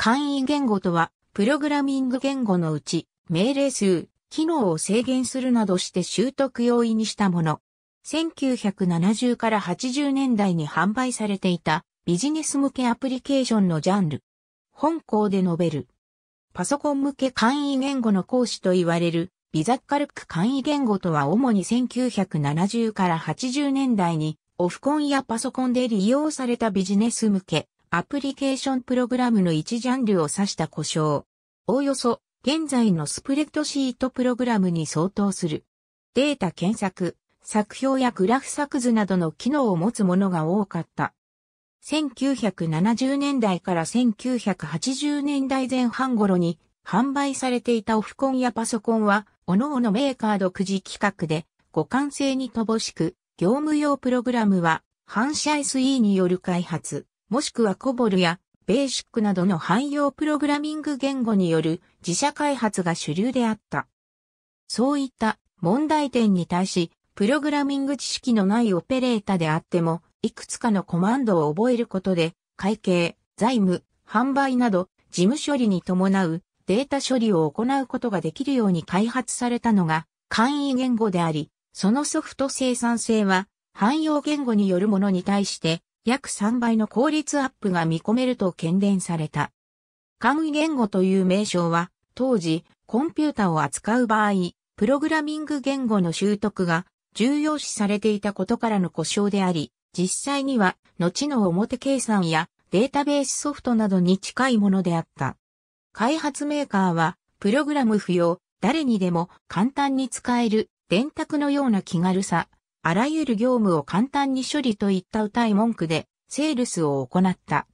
簡易言語とは、プログラミング言語のうち、命令数、機能を制限するなどして習得容易にしたもの。1970から80年代に販売されていたビジネス向けアプリケーションのジャンル。本校で述べる。パソコン向け簡易言語の講師と言われるビザッカルク簡易言語とは主に1970から80年代にオフコンやパソコンで利用されたビジネス向けアプリケーションプログラムの一ジャンルを指した故障。おおよそ、現在のスプレッドシートプログラムに相当する。データ検索、作表やグラフ作図などの機能を持つものが多かった。1970年代から1980年代前半頃に販売されていたオフコンやパソコンは、各々メーカー独自規格で、互換性に乏しく、業務用プログラムは、反射 s E による開発、もしくはコボルやベーシックなどの汎用プログラミング言語による自社開発が主流であった。そういった問題点に対し、プログラミング知識のないオペレーターであっても、いくつかのコマンドを覚えることで、会計、財務、販売など、事務処理に伴うデータ処理を行うことができるように開発されたのが簡易言語であり、そのソフト生産性は汎用言語によるものに対して約3倍の効率アップが見込めると懸念された。簡易言語という名称は、当時、コンピュータを扱う場合、プログラミング言語の習得が重要視されていたことからの故障であり、実際には、後の表計算やデータベースソフトなどに近いものであった。開発メーカーは、プログラム不要、誰にでも簡単に使える、電卓のような気軽さ、あらゆる業務を簡単に処理といった歌い文句で、セールスを行った。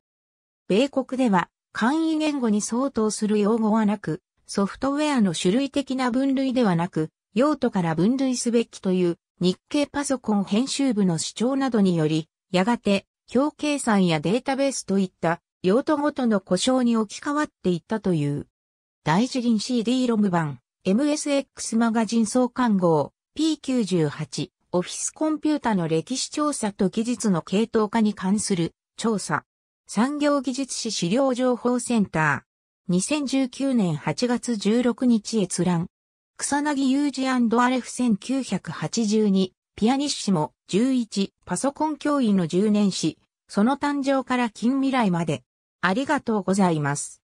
米国では、簡易言語に相当する用語はなく、ソフトウェアの種類的な分類ではなく、用途から分類すべきという日経パソコン編集部の主張などにより、やがて表計算やデータベースといった用途ごとの故障に置き換わっていったという。大事林 CD ロム版 MSX マガジン創刊号 P98 オフィスコンピュータの歴史調査と技術の系統化に関する調査。産業技術史資料情報センター。2019年8月16日閲覧。草薙雄二アレフ1982、ピアニッシモ11、パソコン教員の10年史、その誕生から近未来まで。ありがとうございます。